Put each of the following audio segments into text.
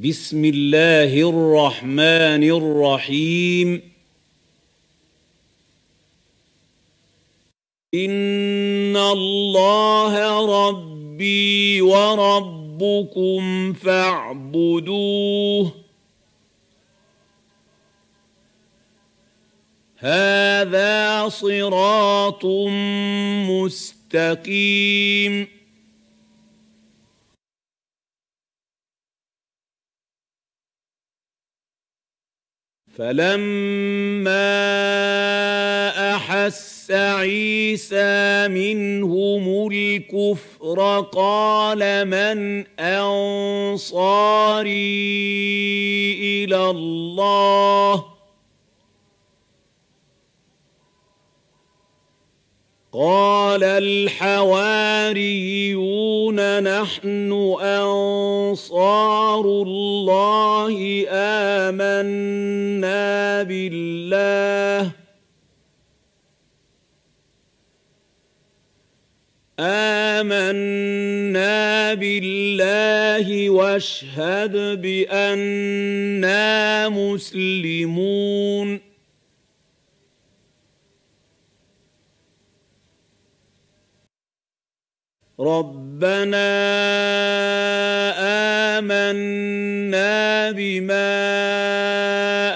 بسم الله الرحمن الرحيم ان الله ربي وربكم فاعبدوه هذا صراط مستقيم فلما احس عيسى منهم الكفر قال من انصاري الى الله قال الحواريون نحن انصار الله امنا بالله امنا بالله واشهد بانا مسلمون ربنا امنا بما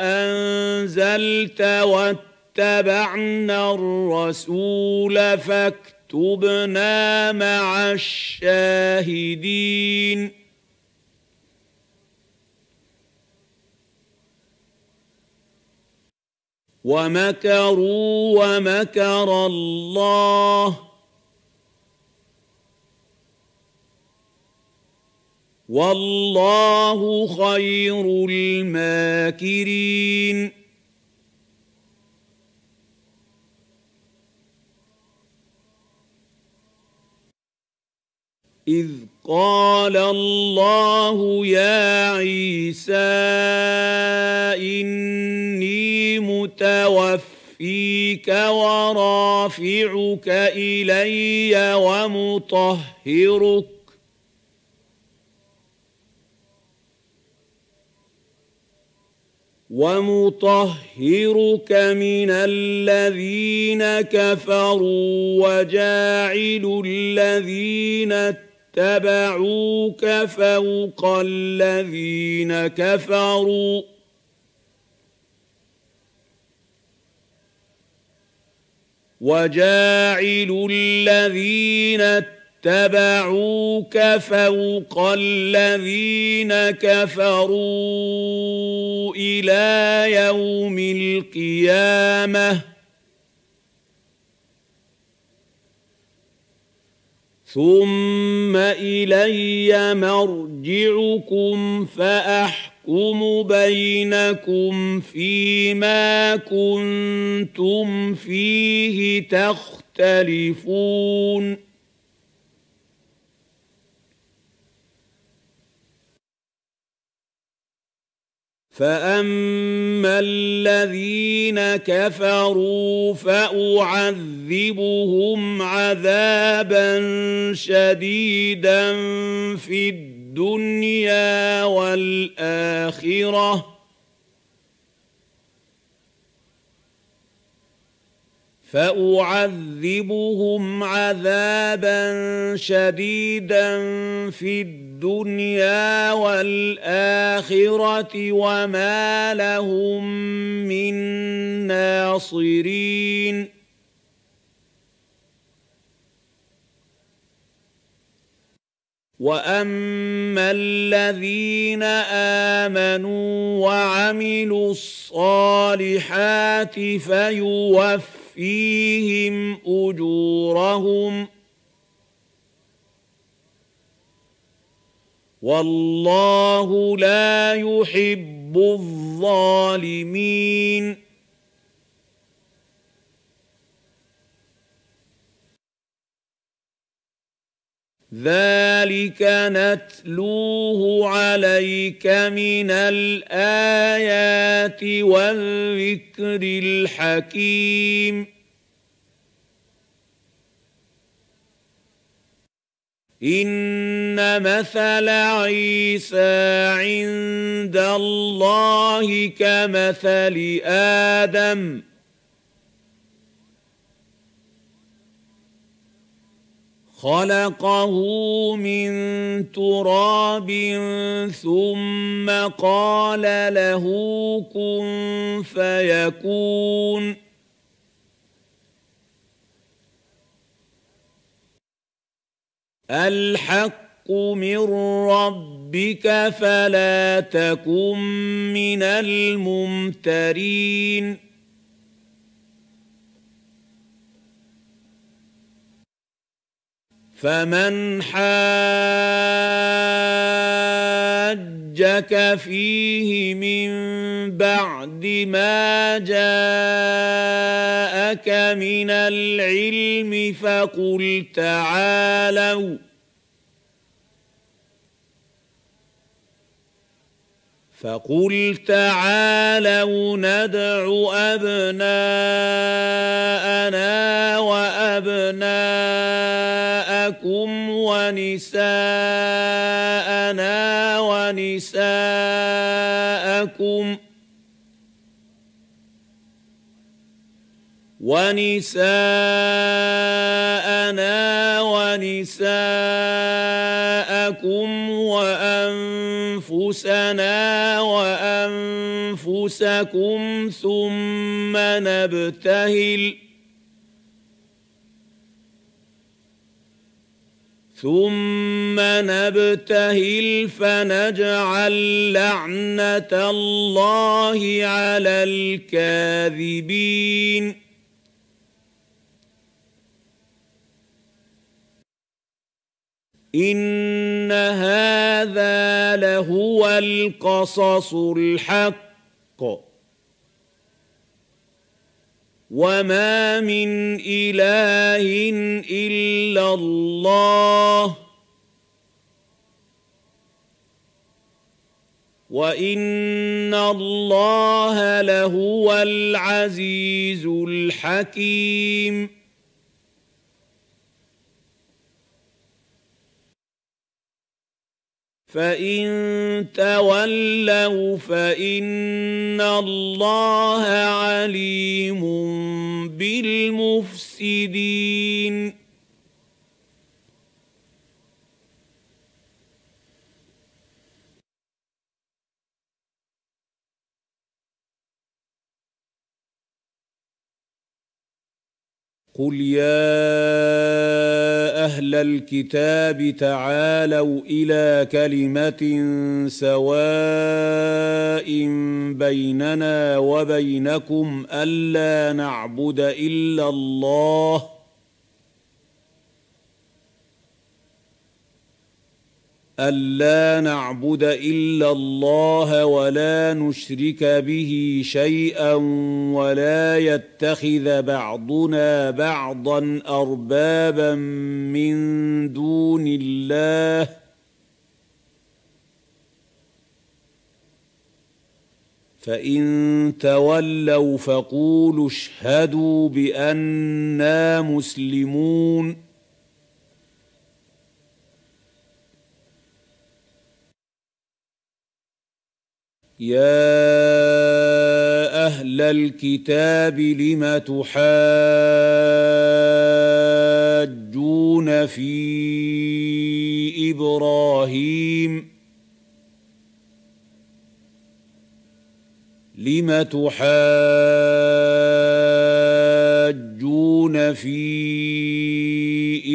انزلت واتبعنا الرسول فاكتبنا مع الشاهدين ومكروا ومكر الله والله خير الماكرين اذ قال الله يا عيسى اني متوفي فيك ورافعك الي ومطهرك ومطهرك من الذين كفروا وجاعل الذين اتبعوك فوق الذين كفروا وجاعل الذين اتبعوك اتبعوك فوق الذين كفروا الى يوم القيامه ثم الي مرجعكم فاحكم بينكم فيما كنتم فيه تختلفون فاما الذين كفروا فاعذبهم عذابا شديدا في الدنيا والاخره فأعذبهم عذابا شديدا في الدنيا والآخرة وما لهم من ناصرين وأما الذين آمنوا وعملوا الصالحات فيوفر فيهم اجورهم والله لا يحب الظالمين ذلك نتلوه عليك من الايات والذكر الحكيم ان مثل عيسى عند الله كمثل ادم خلقه من تراب ثم قال له كن فيكون الحق من ربك فلا تكن من الممترين فمن حاجك فيه من بعد ما جاءك من العلم فقل تعالوا فقل تعالوا ندع أبناءنا وأبناءنا أبناءكم ونساءنا ونساءكم ونساءنا ونساءكم وأنفسنا وأنفسكم ثم نبتهل ۖ ثم نبتهل فنجعل لعنه الله على الكاذبين ان هذا لهو القصص الحق وما من اله الا الله وان الله لهو العزيز الحكيم فان تولوا فان الله عليم بالمفسدين قل يا اهل الكتاب تعالوا الى كلمه سواء بيننا وبينكم الا نعبد الا الله الا نعبد الا الله ولا نشرك به شيئا ولا يتخذ بعضنا بعضا اربابا من دون الله فان تولوا فقولوا اشهدوا بانا مسلمون يا اهل الكتاب لم تحاجون في ابراهيم لم تحاجون في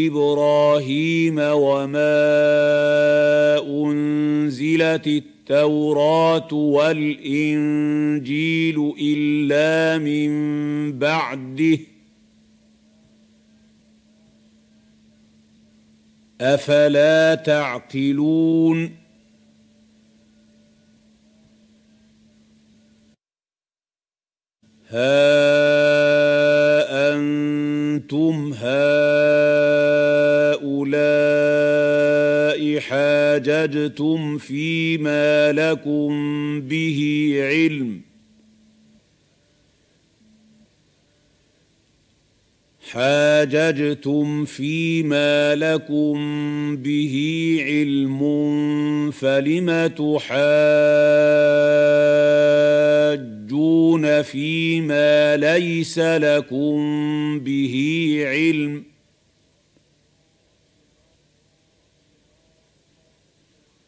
ابراهيم وما انزلت التوراه والانجيل الا من بعده افلا تعقلون ها حاججتم فيما لكم به علم حاججتم فيما لكم به علم فلم تحاجون فيما ليس لكم به علم ۖ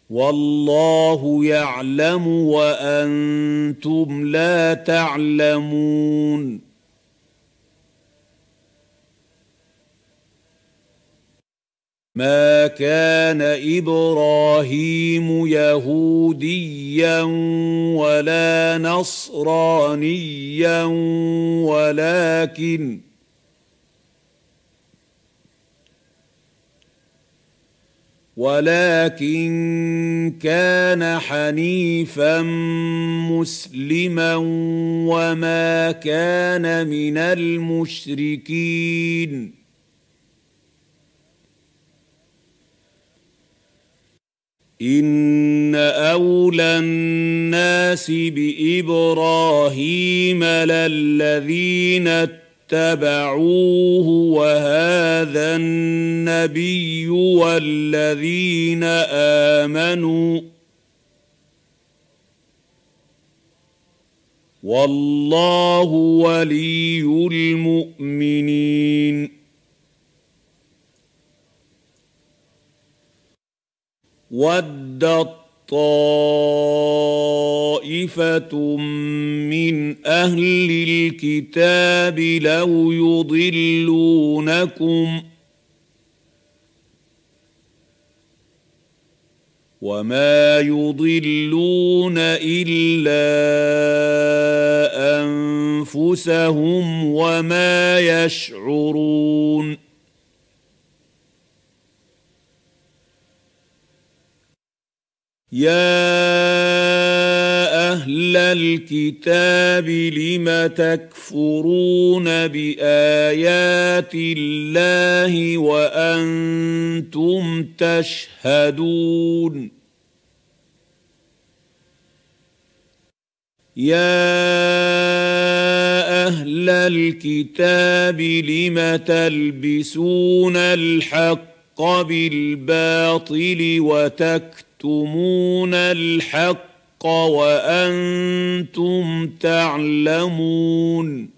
والله يعلم وانتم لا تعلمون ما كان ابراهيم يهوديا ولا نصرانيا ولكن ولكن كان حنيفا مسلما وما كان من المشركين ان اولى الناس بابراهيم للذين اتبعوه وهذا النبي والذين امنوا والله ولي المؤمنين ودت طائفة من أهل الكتاب لو يضلونكم وما يضلون إلا أنفسهم وما يشعرون ۖ يا اهل الكتاب لم تكفرون بايات الله وانتم تشهدون يا اهل الكتاب لم تلبسون الحق بالباطل وتكتبون تكتمون الحق وانتم تعلمون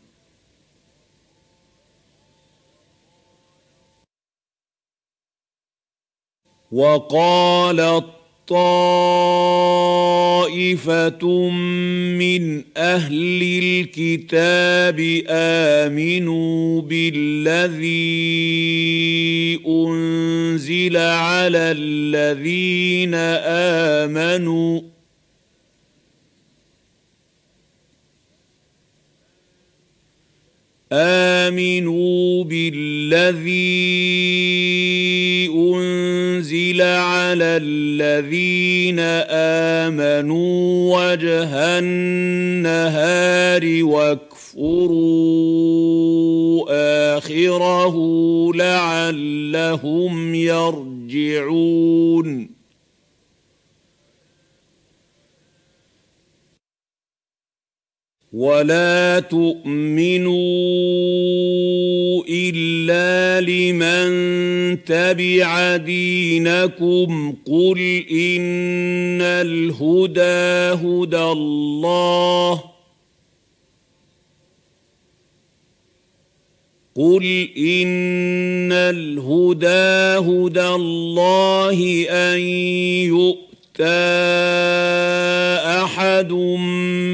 وقال طائفه من اهل الكتاب امنوا بالذي انزل على الذين امنوا امنوا بالذي الذين امنوا وجه النهار واكفروا اخره لعلهم يرجعون ولا تؤمنوا الا لمن تبع دينكم قل ان الهدى هدى الله قل ان الهدى هدى الله ان يؤتى احد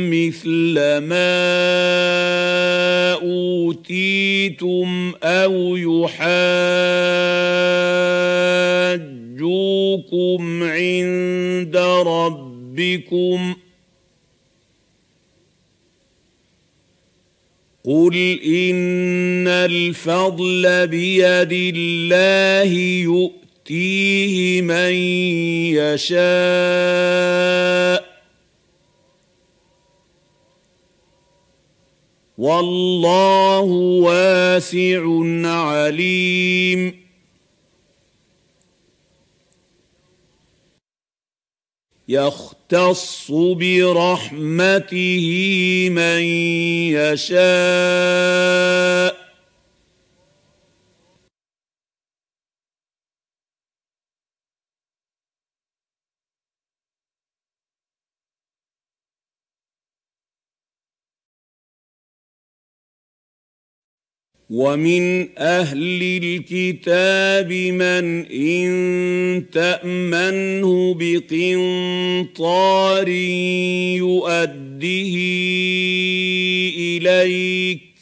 مثل ما اوتيتم او يحاجوكم عند ربكم قل ان الفضل بيد الله يؤتيه من يشاء والله واسع عليم يختص برحمته من يشاء ومن اهل الكتاب من ان تامنه بقنطار يؤده اليك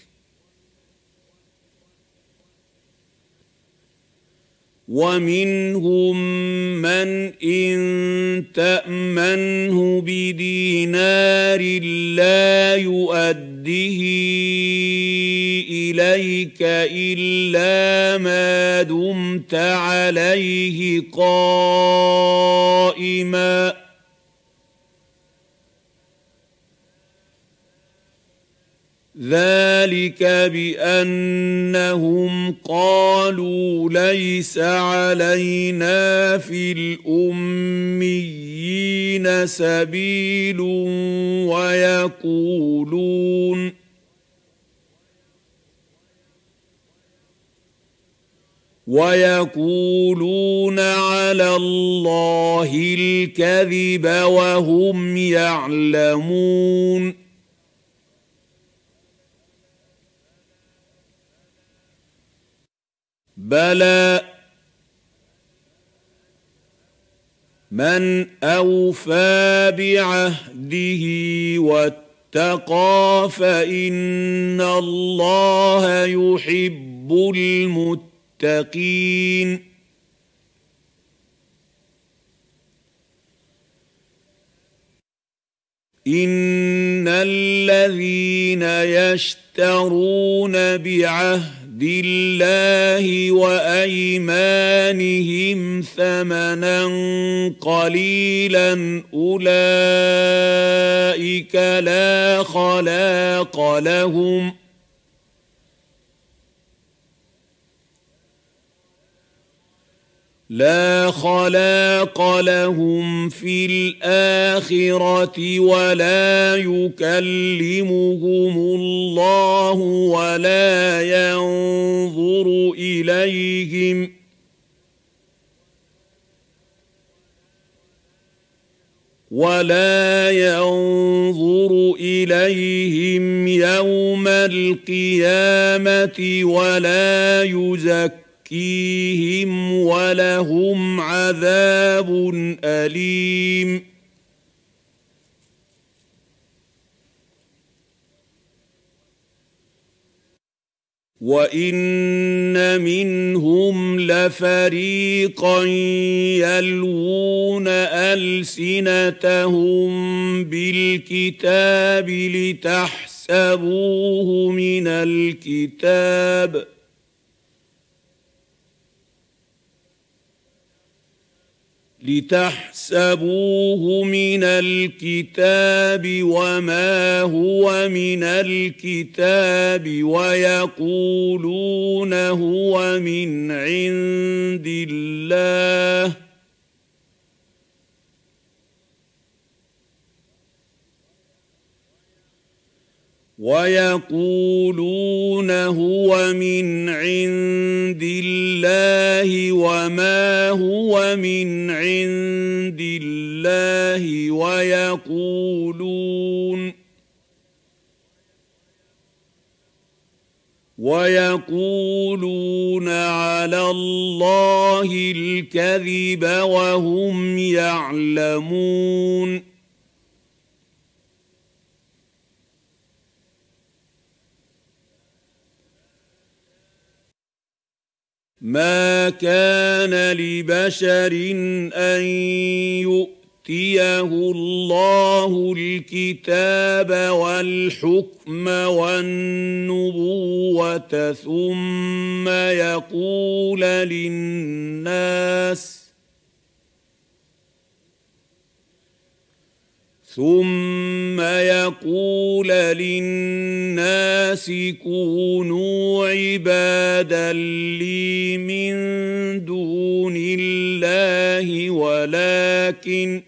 ومنهم من ان تامنه بدينار لا يؤده اليك الا ما دمت عليه قائما ذلك بانهم قالوا ليس علينا في الاميين سبيل ويقولون ويقولون على الله الكذب وهم يعلمون بلى من اوفى بعهده واتقى فان الله يحب المتقين المتقين ان الذين يشترون بعهد الله وايمانهم ثمنا قليلا اولئك لا خلاق لهم ۖ لا خلاق لهم في الاخره ولا يكلمهم الله ولا ينظر اليهم ولا ينظر اليهم يوم القيامه ولا يزكي فيهم ولهم عذاب اليم وان منهم لفريقا يلوون السنتهم بالكتاب لتحسبوه من الكتاب لتحسبوه من الكتاب وما هو من الكتاب ويقولون هو من عند الله ويقولون هو من عند الله وما هو من عند الله ويقولون ويقولون على الله الكذب وهم يعلمون ما كان لبشر ان يؤتيه الله الكتاب والحكم والنبوه ثم يقول للناس ثم يقول للناس كونوا عبادا لي من دون الله ولكن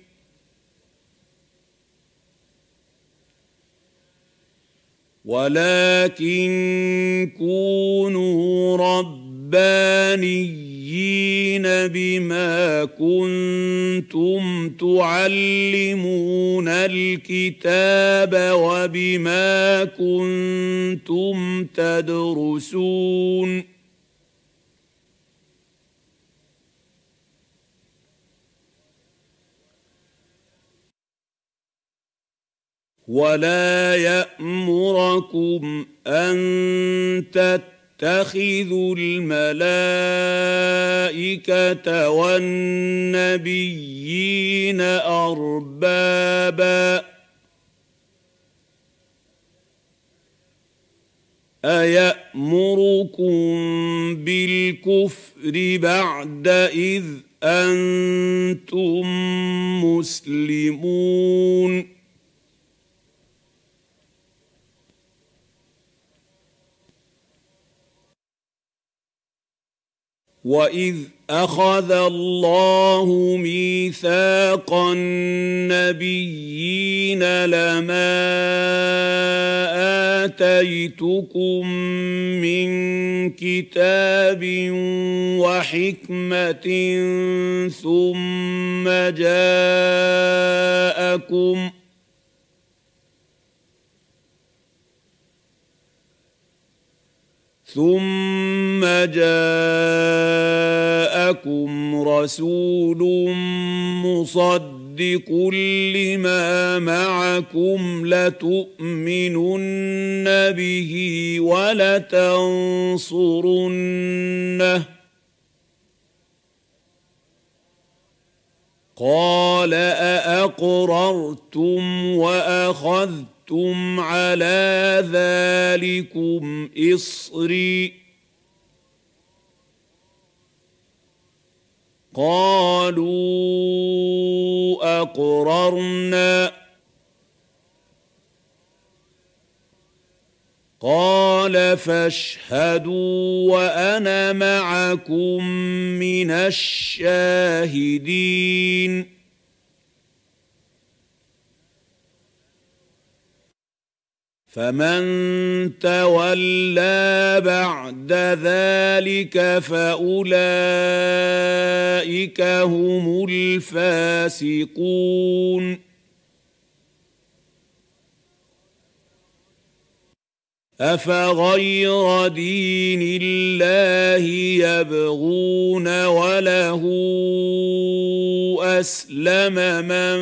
ولكن كونوا ربانيين مستهزئين بما كنتم تعلمون الكتاب وبما كنتم تدرسون ولا يامركم ان تتقوا يتخذ الملائكه والنبيين اربابا ايامركم بالكفر بعد اذ انتم مسلمون واذ اخذ الله ميثاق النبيين لما اتيتكم من كتاب وحكمه ثم جاءكم ثم جاءكم رسول مصدق لما معكم لتؤمنن به ولتنصرنه قال أأقررتم وأخذتم على ذلكم إصري قالوا اقررنا قال فاشهدوا وانا معكم من الشاهدين فمن تولى بعد ذلك فاولئك هم الفاسقون افغير دين الله يبغون وله اسلم من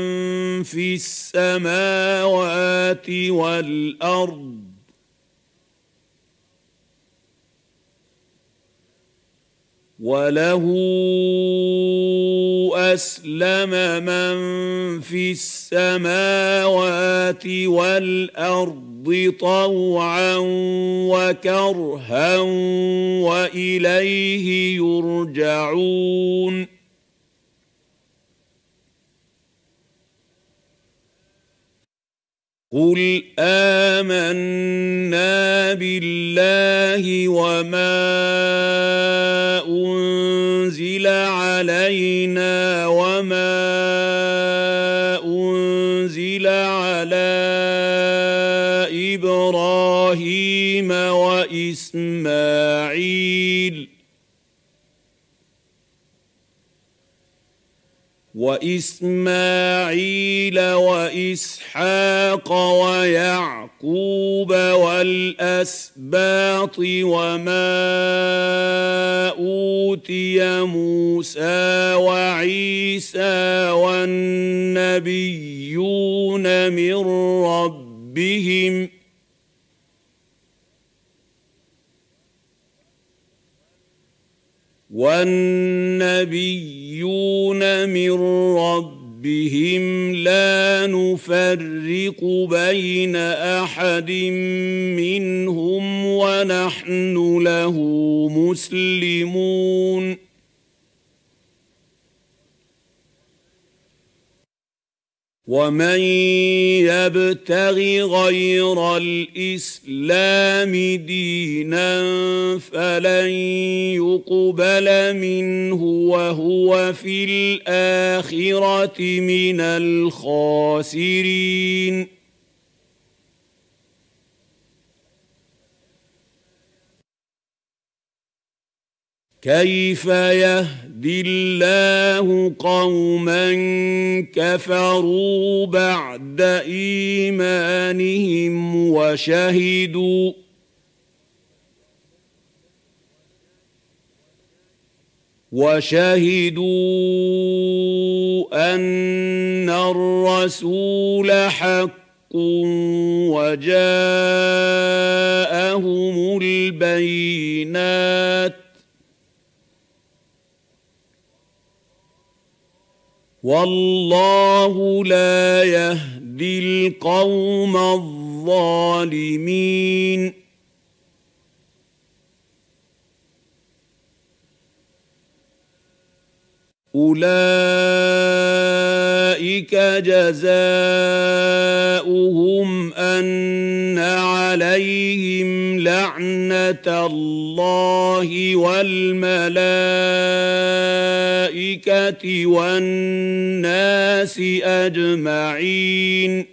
في السماوات والارض وله اسلم من في السماوات والارض الأرض طوعا وكرها وإليه يرجعون قل آمنا بالله وما أنزل علينا وما ابراهيم واسماعيل واسماعيل واسحاق ويعقوب والاسباط وما اوتي موسى وعيسى والنبيون من ربهم والنبيون من ربهم لا نفرق بين احد منهم ونحن له مسلمون ومن يبتغ غير الاسلام دينا فلن يقبل منه وهو في الاخره من الخاسرين كيف يهدي يهدي الله قوما كفروا بعد ايمانهم وشهدوا وشهدوا ان الرسول حق وجاءهم البينات والله لا يهدي القوم الظالمين اولئك ذلك جزاؤهم ان عليهم لعنه الله والملائكه والناس اجمعين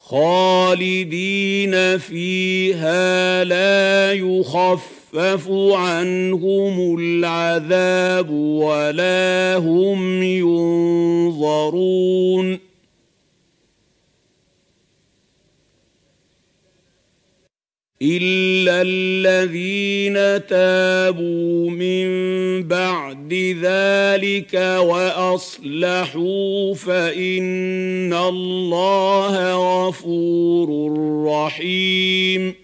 خالدين فيها لا يخف يخفف عنهم العذاب ولا هم ينظرون الا الذين تابوا من بعد ذلك واصلحوا فان الله غفور رحيم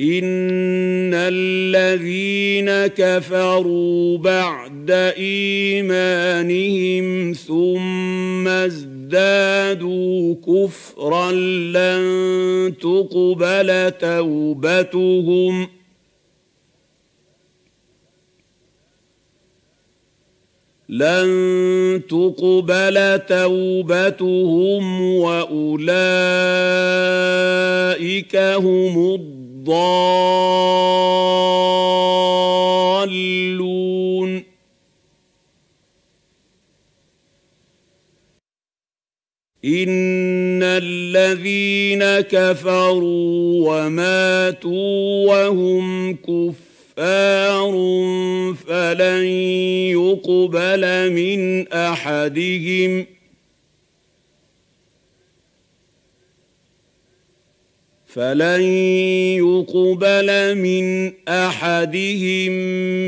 ان الذين كفروا بعد ايمانهم ثم ازدادوا كفرا لن تقبل توبتهم لن تقبل توبتهم واولئك هم الضالون الضالون ان الذين كفروا وماتوا وهم كفار كفار فلن يقبل من احدهم فلن يقبل من احدهم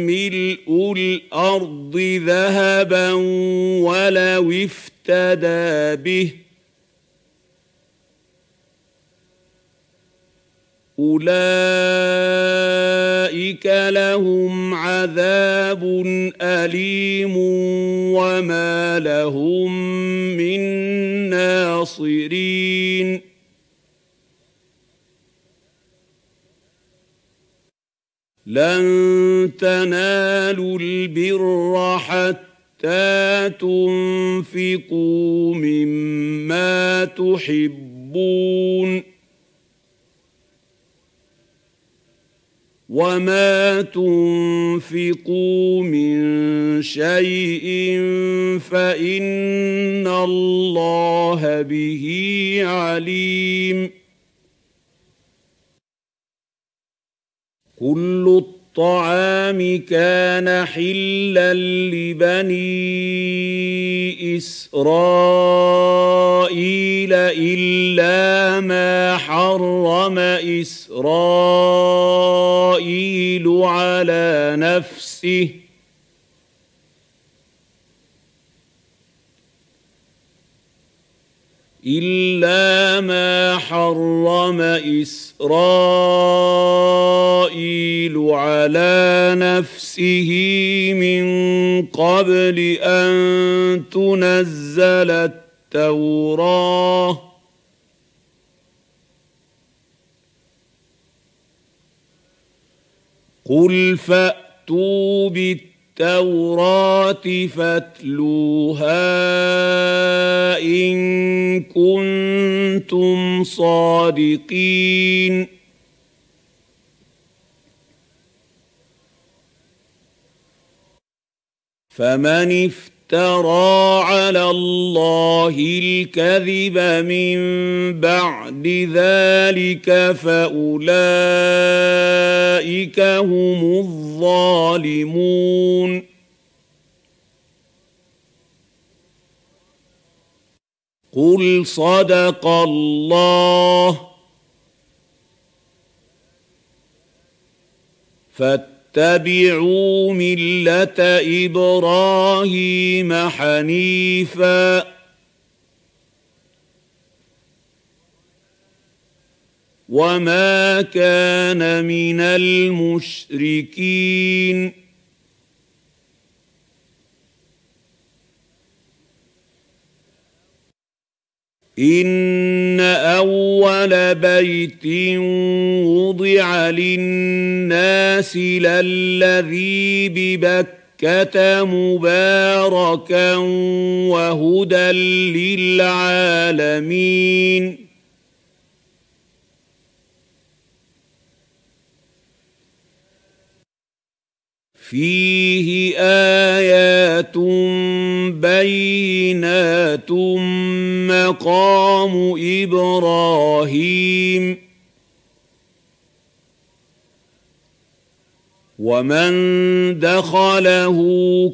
ملء الارض ذهبا ولو افتدى به اولئك لهم عذاب اليم وما لهم من ناصرين لن تنالوا البر حتى تنفقوا مما تحبون وما تنفقوا من شيء فان الله به عليم كل الطعام كان حلا لبني اسرائيل الا ما حرم اسرائيل على نفسه الا ما حرم اسرائيل على نفسه من قبل ان تنزل التوراه قل فاتوا بالتوراه التوراة فاتلوها إن كنتم صادقين فمن افترى افترى على الله الكذب من بعد ذلك فاولئك هم الظالمون قل صدق الله فاتقوا اتبعوا مله ابراهيم حنيفا وما كان من المشركين ان اول بيت وضع للناس للذي ببكه مباركا وهدى للعالمين فيه ايات بينات مقام ابراهيم ومن دخله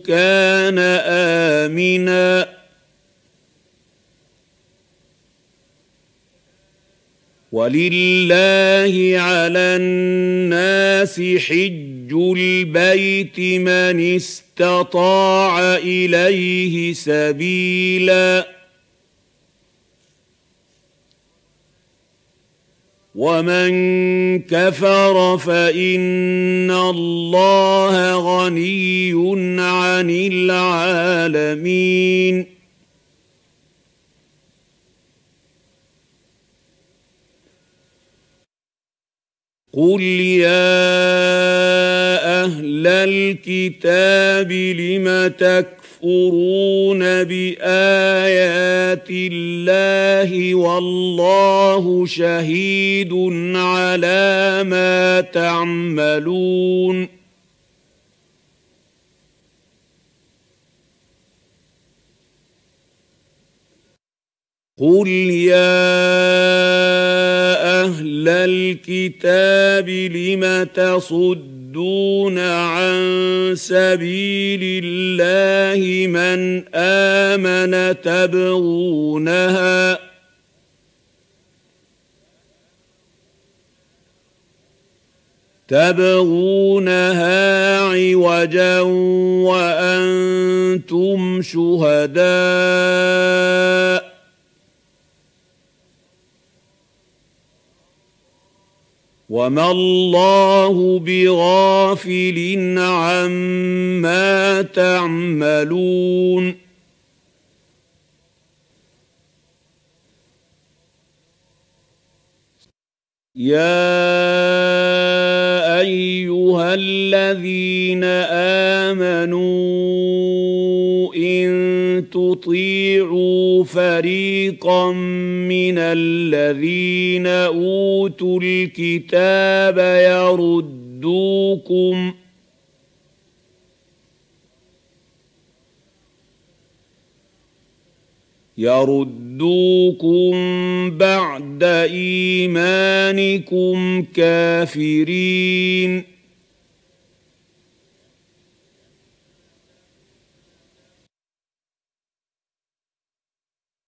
كان امنا ولله على الناس حج البيت من استطاع اليه سبيلا ومن كفر فان الله غني عن العالمين قل يا اهل الكتاب لم تكفر يكفرون بايات الله والله شهيد على ما تعملون قل يا اهل الكتاب لم تصد يصدون عن سبيل الله من آمن تبغونها تبغونها عوجا وأنتم شهداء وما الله بغافل عما تعملون يا ايها الذين امنوا ان تطيعوا فريقا من الذين اوتوا الكتاب يردوكم يردوكم بعد ايمانكم كافرين